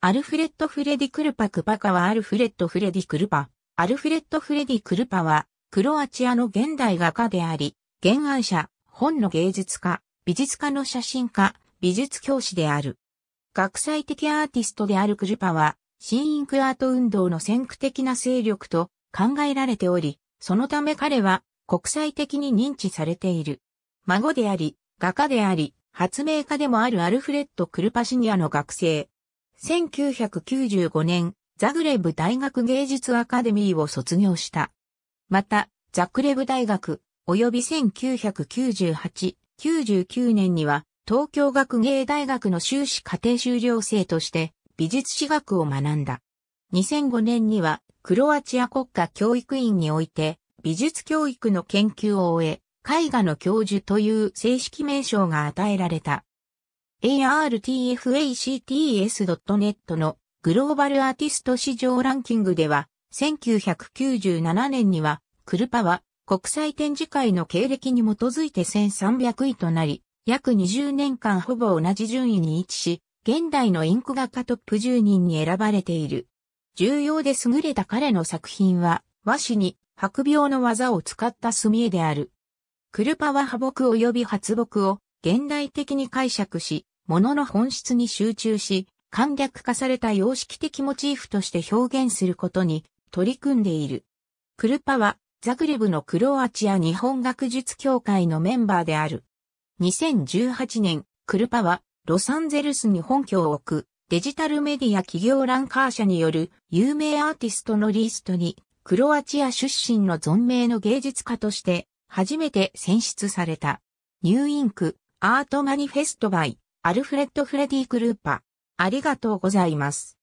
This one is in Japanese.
アルフレッド・フレディ・クルパ・クパカはアルフレッド・フレディ・クルパ。アルフレッド・フレディ・クルパは、クロアチアの現代画家であり、原案者、本の芸術家、美術家の写真家、美術教師である。学際的アーティストであるクルパは、新インクアート運動の先駆的な勢力と考えられており、そのため彼は国際的に認知されている。孫であり、画家であり、発明家でもあるアルフレッド・クルパシニアの学生。1995年、ザグレブ大学芸術アカデミーを卒業した。また、ザグレブ大学、及び1998、99年には、東京学芸大学の修士課程修了生として美術史学を学んだ。2005年にはクロアチア国家教育院において美術教育の研究を終え、絵画の教授という正式名称が与えられた。artfacts.net のグローバルアーティスト市場ランキングでは、1997年には、クルパは国際展示会の経歴に基づいて1300位となり、約20年間ほぼ同じ順位に位置し、現代のインク画家トップ10人に選ばれている。重要で優れた彼の作品は、和紙に白描の技を使った墨絵である。クルパは破木及び発木を現代的に解釈し、物の本質に集中し、簡略化された様式的モチーフとして表現することに取り組んでいる。クルパは、ザグレブのクロアチア日本学術協会のメンバーである。2018年、クルパは、ロサンゼルスに本拠を置く、デジタルメディア企業ランカー社による有名アーティストのリストに、クロアチア出身の存命の芸術家として、初めて選出された。ニューインク、アートマニフェストバイ、アルフレッド・フレディ・クルーパ。ありがとうございます。